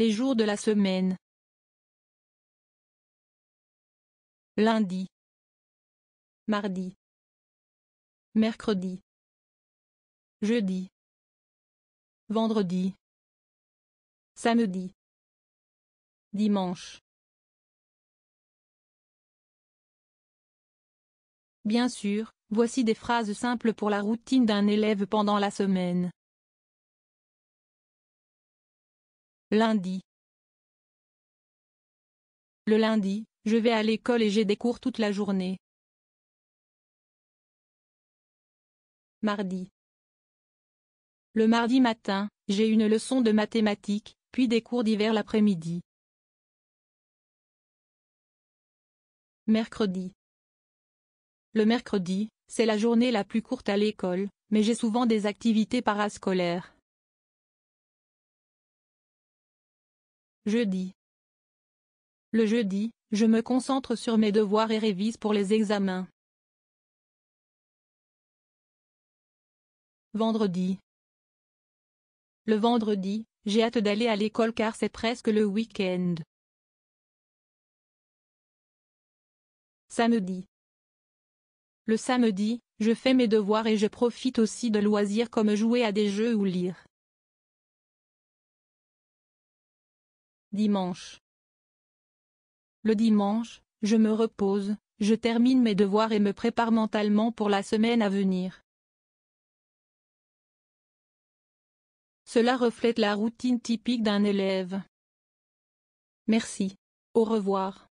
Les jours de la semaine. Lundi. Mardi. Mercredi. Jeudi. Vendredi. Samedi. Dimanche. Bien sûr, voici des phrases simples pour la routine d'un élève pendant la semaine. Lundi. Le lundi, je vais à l'école et j'ai des cours toute la journée. Mardi. Le mardi matin, j'ai une leçon de mathématiques, puis des cours d'hiver l'après-midi. Mercredi. Le mercredi, c'est la journée la plus courte à l'école, mais j'ai souvent des activités parascolaires. Jeudi. Le jeudi, je me concentre sur mes devoirs et révise pour les examens. Vendredi. Le vendredi, j'ai hâte d'aller à l'école car c'est presque le week-end. Samedi. Le samedi, je fais mes devoirs et je profite aussi de loisirs comme jouer à des jeux ou lire. Dimanche. Le dimanche, je me repose, je termine mes devoirs et me prépare mentalement pour la semaine à venir. Cela reflète la routine typique d'un élève. Merci. Au revoir.